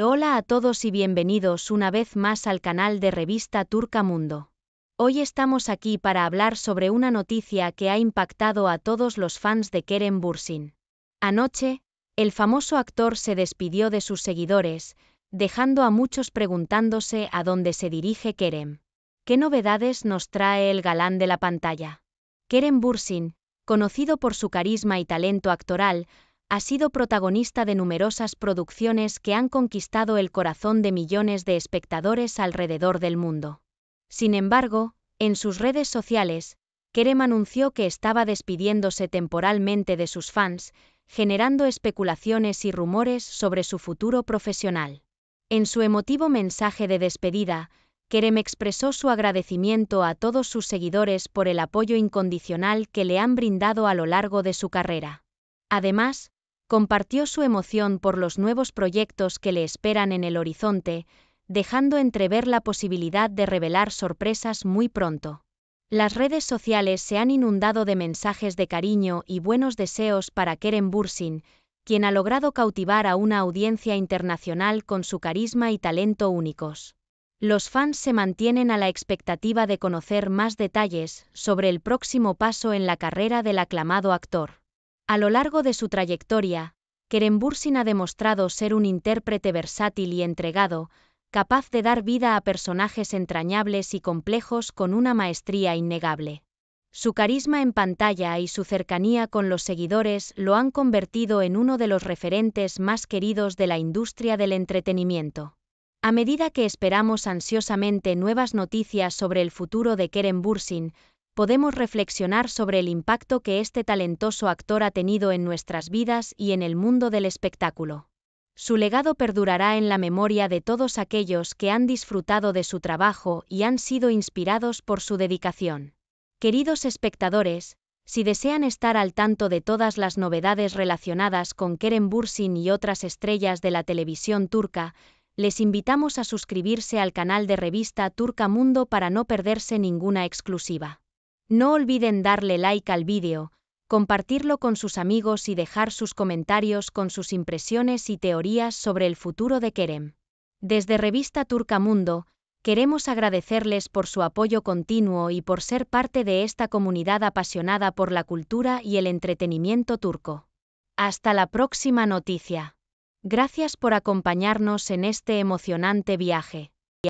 Hola a todos y bienvenidos una vez más al canal de revista Turca Mundo. Hoy estamos aquí para hablar sobre una noticia que ha impactado a todos los fans de Kerem Bursin. Anoche, el famoso actor se despidió de sus seguidores, dejando a muchos preguntándose a dónde se dirige Kerem. ¿Qué novedades nos trae el galán de la pantalla? Kerem Bursin, conocido por su carisma y talento actoral, ha sido protagonista de numerosas producciones que han conquistado el corazón de millones de espectadores alrededor del mundo. Sin embargo, en sus redes sociales, Kerem anunció que estaba despidiéndose temporalmente de sus fans, generando especulaciones y rumores sobre su futuro profesional. En su emotivo mensaje de despedida, Kerem expresó su agradecimiento a todos sus seguidores por el apoyo incondicional que le han brindado a lo largo de su carrera. Además, compartió su emoción por los nuevos proyectos que le esperan en el horizonte, dejando entrever la posibilidad de revelar sorpresas muy pronto. Las redes sociales se han inundado de mensajes de cariño y buenos deseos para Keren Bursin, quien ha logrado cautivar a una audiencia internacional con su carisma y talento únicos. Los fans se mantienen a la expectativa de conocer más detalles sobre el próximo paso en la carrera del aclamado actor. A lo largo de su trayectoria, Keren Bursin ha demostrado ser un intérprete versátil y entregado, capaz de dar vida a personajes entrañables y complejos con una maestría innegable. Su carisma en pantalla y su cercanía con los seguidores lo han convertido en uno de los referentes más queridos de la industria del entretenimiento. A medida que esperamos ansiosamente nuevas noticias sobre el futuro de Keren Bursin, podemos reflexionar sobre el impacto que este talentoso actor ha tenido en nuestras vidas y en el mundo del espectáculo. Su legado perdurará en la memoria de todos aquellos que han disfrutado de su trabajo y han sido inspirados por su dedicación. Queridos espectadores, si desean estar al tanto de todas las novedades relacionadas con Kerem Bursin y otras estrellas de la televisión turca, les invitamos a suscribirse al canal de revista Turca Mundo para no perderse ninguna exclusiva. No olviden darle like al vídeo, compartirlo con sus amigos y dejar sus comentarios con sus impresiones y teorías sobre el futuro de Kerem. Desde Revista Turca Mundo, queremos agradecerles por su apoyo continuo y por ser parte de esta comunidad apasionada por la cultura y el entretenimiento turco. Hasta la próxima noticia. Gracias por acompañarnos en este emocionante viaje.